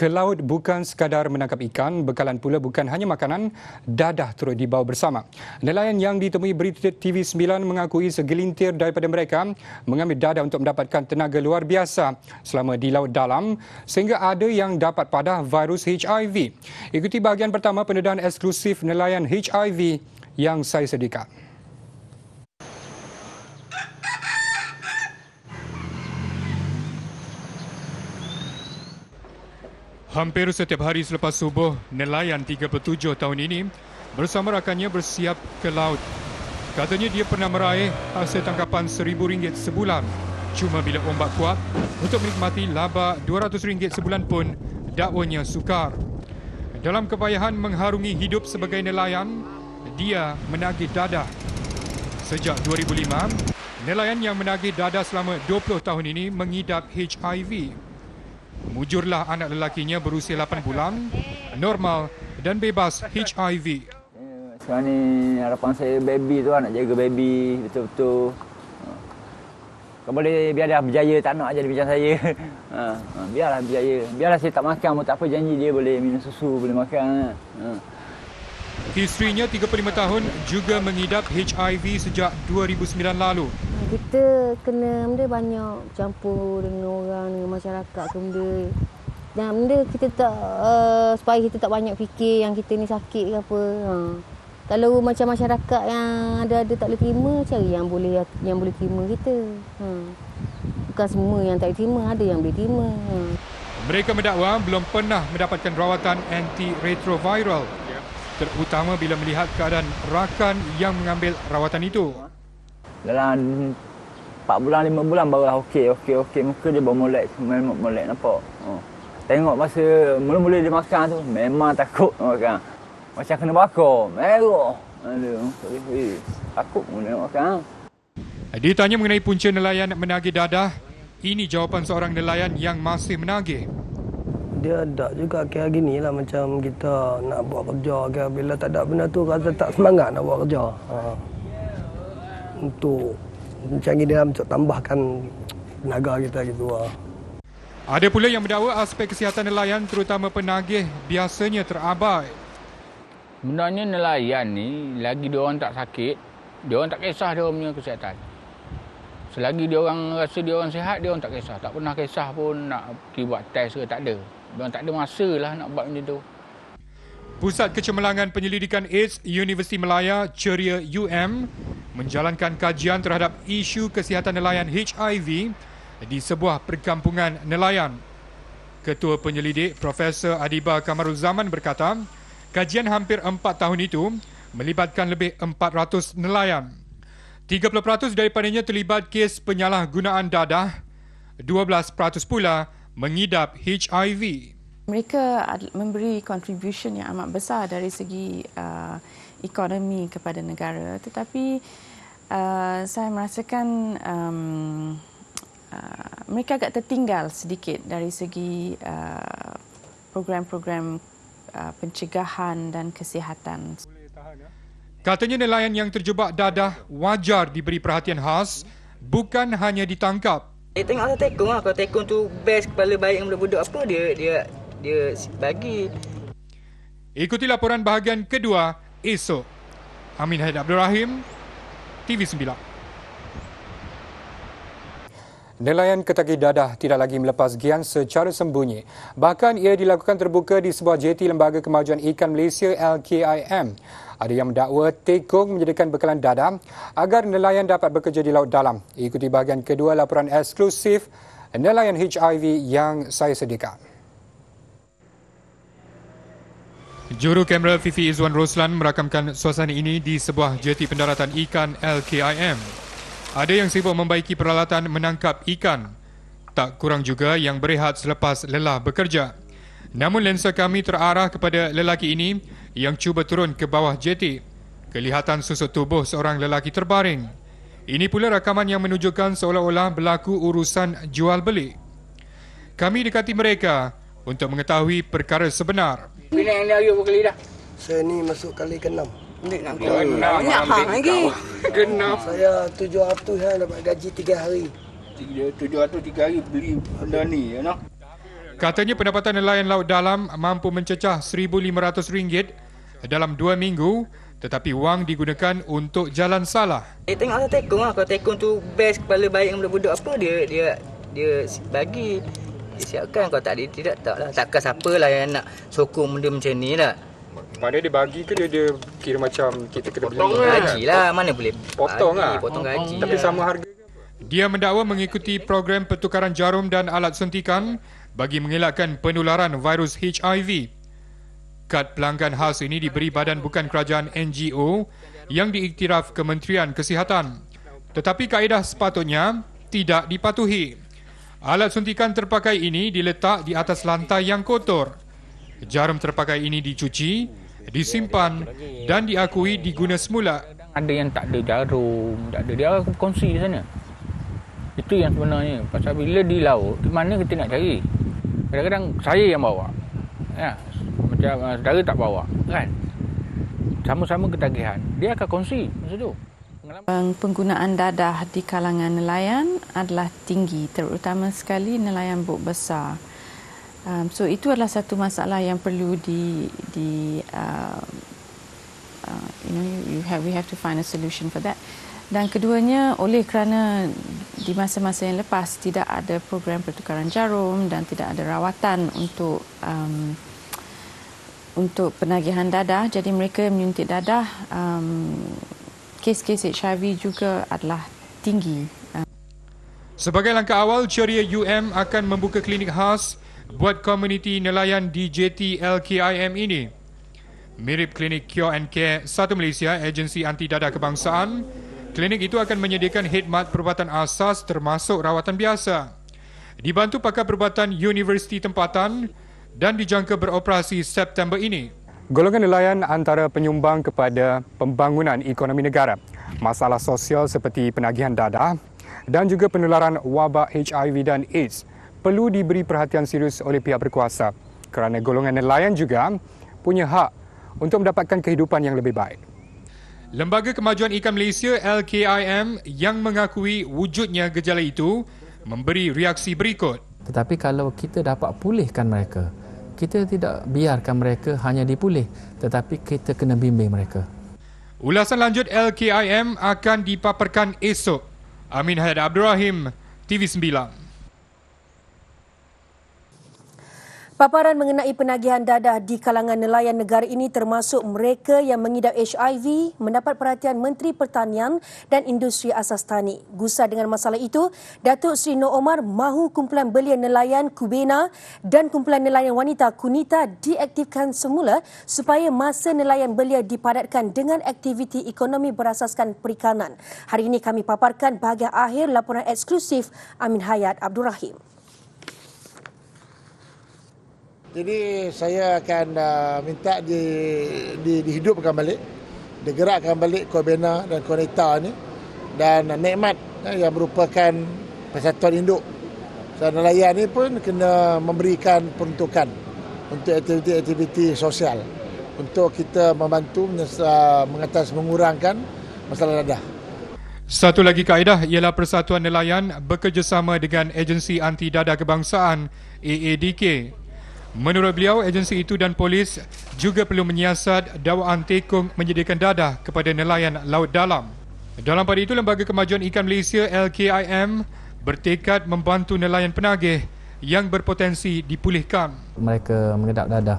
ke laut bukan sekadar menangkap ikan, bekalan pula bukan hanya makanan, dadah turut dibawa bersama. Nelayan yang ditemui berita TV9 mengakui segelintir daripada mereka mengambil dadah untuk mendapatkan tenaga luar biasa selama di laut dalam sehingga ada yang dapat padah virus HIV. Ikuti bahagian pertama pendedahan eksklusif nelayan HIV yang saya sediakan. Hampir setiap hari selepas subuh, nelayan 37 tahun ini bersama rakannya bersiap ke laut. Katanya dia pernah meraih hasil tangkapan seribu ringgit sebulan. Cuma bila ombak kuat, untuk menikmati laba dua ratus ringgit sebulan pun dakwanya sukar. Dalam kepayahan mengharungi hidup sebagai nelayan, dia menagih dadah. Sejak 2005, nelayan yang menagih dadah selama 20 tahun ini mengidap HIV. Mujurlah anak lelakinya berusia 8 bulan, normal dan bebas HIV. Sekarang ni harapan saya baby tu nak jaga baby betul-betul. Kau boleh biar dia berjaya tak nak jadi macam saya. Ha, ha, biarlah berjaya. Biarlah saya tak makan pun tak apa janji dia boleh minum susu, boleh makan. Ha. Isterinya 35 tahun juga mengidap HIV sejak 2009 lalu kita kena benda banyak campur dengan orang dengan masyarakat tu benda dan benda kita tak uh, supaya kita tak banyak fikir yang kita ni sakit ke apa ha. kalau macam masyarakat yang ada-ada tak boleh terima cari yang boleh yang boleh terima kita ha. bukan semua yang tak boleh terima ada yang boleh terima ha. mereka mendakwa belum pernah mendapatkan rawatan anti-retroviral ya. terutama bila melihat keadaan rakan yang mengambil rawatan itu dalam 4 bulan 5 bulan barulah okey okey okey muka dia baru bermolek semua molek nampak oh. tengok masa mula-mula dia makan tu memang takut makan macam kena bakar merah aduh takut mula makan ditanya mengenai punca nelayan menagih dadah ini jawapan seorang nelayan yang masih menagih dia ada juga kira gini lah macam kita nak buat kerja kira bila tak ada benda tu rasa tak semangat nak buat kerja ha untuk mencanggih dalam untuk tambahkan tenaga kita gitu lah. Ada pula yang mendakwa aspek kesihatan nelayan terutama penagih biasanya terabai. Sebenarnya nelayan ni lagi dia orang tak sakit, dia orang tak kisah dia orang punya kesihatan. Selagi dia orang rasa dia orang sihat, dia orang tak kisah. Tak pernah kisah pun nak pergi buat test ke tak ada. Dia orang tak ada masa lah nak buat macam tu. Pusat Kecemerlangan Penyelidikan AIDS Universiti Melaya Ceria UM menjalankan kajian terhadap isu kesihatan nelayan HIV di sebuah perkampungan nelayan. Ketua Penyelidik Profesor Adiba Kamarul berkata, kajian hampir 4 tahun itu melibatkan lebih 400 nelayan. 30% daripadanya terlibat kes penyalahgunaan dadah, 12% pula mengidap HIV. Mereka memberi kontribusi yang amat besar dari segi uh, ekonomi kepada negara tetapi uh, saya merasakan um, uh, mereka agak tertinggal sedikit dari segi uh, program-program uh, pencegahan dan kesihatan. Katanya nelayan yang terjebak dadah wajar diberi perhatian khas bukan hanya ditangkap. Eh, tengok saya tekung lah. Kalau tekung tu best kepala baik dengan budak-budak apa dia dia dia bagi. Ikuti laporan bahagian kedua esok. Amin Haid Abdul Rahim, TV9. Nelayan ketagih dadah tidak lagi melepas gian secara sembunyi. Bahkan ia dilakukan terbuka di sebuah JT Lembaga Kemajuan Ikan Malaysia LKIM. Ada yang mendakwa tekong menjadikan bekalan dadah agar nelayan dapat bekerja di laut dalam. Ikuti bahagian kedua laporan eksklusif nelayan HIV yang saya sediakan. Juru kamera Fifi Izwan Roslan merakamkan suasana ini di sebuah jeti pendaratan ikan LKIM. Ada yang sibuk membaiki peralatan menangkap ikan. Tak kurang juga yang berehat selepas lelah bekerja. Namun lensa kami terarah kepada lelaki ini yang cuba turun ke bawah jeti. Kelihatan susut tubuh seorang lelaki terbaring. Ini pula rakaman yang menunjukkan seolah-olah berlaku urusan jual-beli. Kami dekati mereka untuk mengetahui perkara sebenar. Ini yang ayuh berkeli dah. Saya ni masuk kali ke-6. Ini lagi. ke Saya tujuh ratus ya, dapat gaji tiga hari. Tujuh ratus tiga hari beli benda ni. You know? Katanya pendapatan nelayan laut dalam mampu mencecah RM1,500 dalam dua minggu tetapi wang digunakan untuk jalan salah. Eh, tengoklah tekung lah. Kalau tekung tu best kepala baik yang budak-budak apa dia dia dia bagi. Dia siapkan kalau tak ada dia tak tak lah. Takkan siapa lah yang nak sokong benda macam ni lah. Mana dia bagi ke dia, dia kira macam kita kena potong beli? Potong lah. gaji lah. Mana boleh potong bagi, lah. Potong gaji. Tapi lah. sama harga. Dia mendakwa mengikuti program pertukaran jarum dan alat suntikan bagi mengelakkan penularan virus HIV. Kad pelanggan khas ini diberi badan bukan kerajaan NGO yang diiktiraf Kementerian Kesihatan. Tetapi kaedah sepatutnya tidak dipatuhi. Alat suntikan terpakai ini diletak di atas lantai yang kotor. Jarum terpakai ini dicuci, disimpan dan diakui diguna semula. Ada yang tak ada jarum, tak ada. Dia kongsi di sana. Itu yang sebenarnya. Pasal bila di laut, di mana kita nak cari? Kadang-kadang saya yang bawa. Ya, macam ah, saudara tak bawa. Kan? Sama-sama ketagihan. Dia akan kongsi masa itu. Penggunaan dadah di kalangan nelayan adalah tinggi, terutama sekali nelayan buk besar. Um, so itu adalah satu masalah yang perlu di di uh, uh, you know you have we have to find a solution for that. Dan keduanya oleh kerana di masa-masa yang lepas tidak ada program pertukaran jarum dan tidak ada rawatan untuk um, untuk penagihan dadah, jadi mereka menyuntik dadah um, kes-kes HIV juga adalah tinggi. Sebagai langkah awal, Ceria UM akan membuka klinik khas buat komuniti nelayan di JTLKIM ini. Mirip klinik Cure and Care Satu Malaysia, agensi anti dada kebangsaan, klinik itu akan menyediakan khidmat perubatan asas termasuk rawatan biasa. Dibantu pakar perubatan Universiti Tempatan dan dijangka beroperasi September ini. Golongan nelayan antara penyumbang kepada pembangunan ekonomi negara. Masalah sosial seperti penagihan dadah dan juga penularan wabak HIV dan AIDS perlu diberi perhatian serius oleh pihak berkuasa kerana golongan nelayan juga punya hak untuk mendapatkan kehidupan yang lebih baik. Lembaga Kemajuan Ikan Malaysia LKIM yang mengakui wujudnya gejala itu memberi reaksi berikut. Tetapi kalau kita dapat pulihkan mereka, kita tidak biarkan mereka hanya dipulih tetapi kita kena bimbing mereka. Ulasan lanjut LKIM akan dipaparkan esok. Amin Hayat Abdul Rahim, TV9. Paparan mengenai penagihan dadah di kalangan nelayan negara ini termasuk mereka yang mengidap HIV mendapat perhatian Menteri Pertanian dan Industri Asas Tani. Gusar dengan masalah itu, Datuk Sri Noor Omar mahu kumpulan belia nelayan Kubena dan kumpulan nelayan wanita Kunita diaktifkan semula supaya masa nelayan belia dipadatkan dengan aktiviti ekonomi berasaskan perikanan. Hari ini kami paparkan bahagian akhir laporan eksklusif Amin Hayat Abdul Rahim. Jadi saya akan uh, minta di, di, dihidupkan balik, digerakkan balik Kobena dan Koneta ini dan uh, nikmat uh, yang merupakan persatuan induk. Dan nelayan ini pun kena memberikan peruntukan untuk aktiviti-aktiviti sosial untuk kita membantu mengatas mengurangkan masalah dadah. Satu lagi kaedah ialah Persatuan Nelayan bekerjasama dengan Agensi Anti Dadah Kebangsaan AADK Menurut beliau, agensi itu dan polis juga perlu menyiasat dakwaan tekung menyediakan dadah kepada nelayan laut dalam. Dalam pada itu, Lembaga Kemajuan Ikan Malaysia LKIM bertekad membantu nelayan penagih yang berpotensi dipulihkan. Mereka mengedap dadah,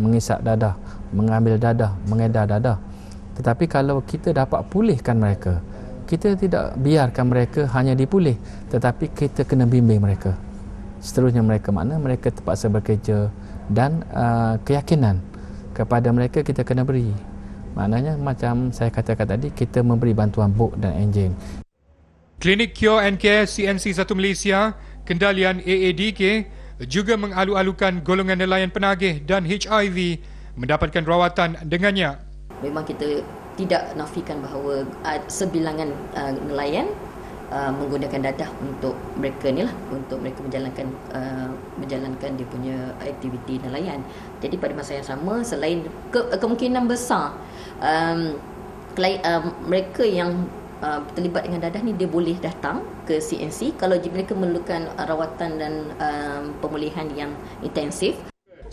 mengisap dadah, mengambil dadah, mengedar dadah. Tetapi kalau kita dapat pulihkan mereka, kita tidak biarkan mereka hanya dipulih, tetapi kita kena bimbing mereka seterusnya mereka makna mereka terpaksa bekerja dan uh, keyakinan kepada mereka kita kena beri maknanya macam saya katakan tadi kita memberi bantuan buk dan enjin Klinik Cure and Care CNC 1 Malaysia kendalian AADK juga mengalu-alukan golongan nelayan penagih dan HIV mendapatkan rawatan dengannya. Memang kita tidak nafikan bahawa uh, sebilangan uh, nelayan Uh, menggunakan dadah untuk mereka ni lah untuk mereka menjalankan uh, menjalankan dia punya aktiviti nelayan. Jadi pada masa yang sama selain ke, kemungkinan besar um, klai, um, mereka yang uh, terlibat dengan dadah ni dia boleh datang ke CNC kalau mereka memerlukan rawatan dan um, pemulihan yang intensif.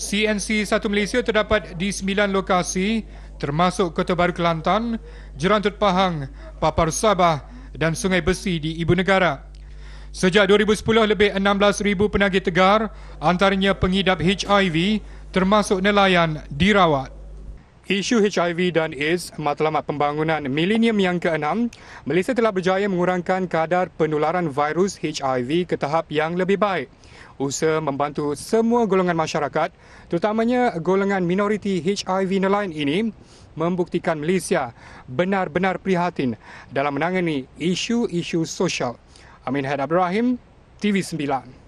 CNC Satu Malaysia terdapat di sembilan lokasi termasuk Kota Baru Kelantan, Jerantut Pahang, Papar Sabah, dan Sungai Besi di Ibu Negara. Sejak 2010, lebih 16,000 penagih tegar antaranya pengidap HIV termasuk nelayan dirawat. Isu HIV dan AIDS, matlamat pembangunan milenium yang ke-6, Malaysia telah berjaya mengurangkan kadar penularan virus HIV ke tahap yang lebih baik. Usaha membantu semua golongan masyarakat, terutamanya golongan minoriti HIV nelayan ini, membuktikan Malaysia benar-benar prihatin dalam menangani isu-isu sosial. Amin Had Abdul Rahim, TV9.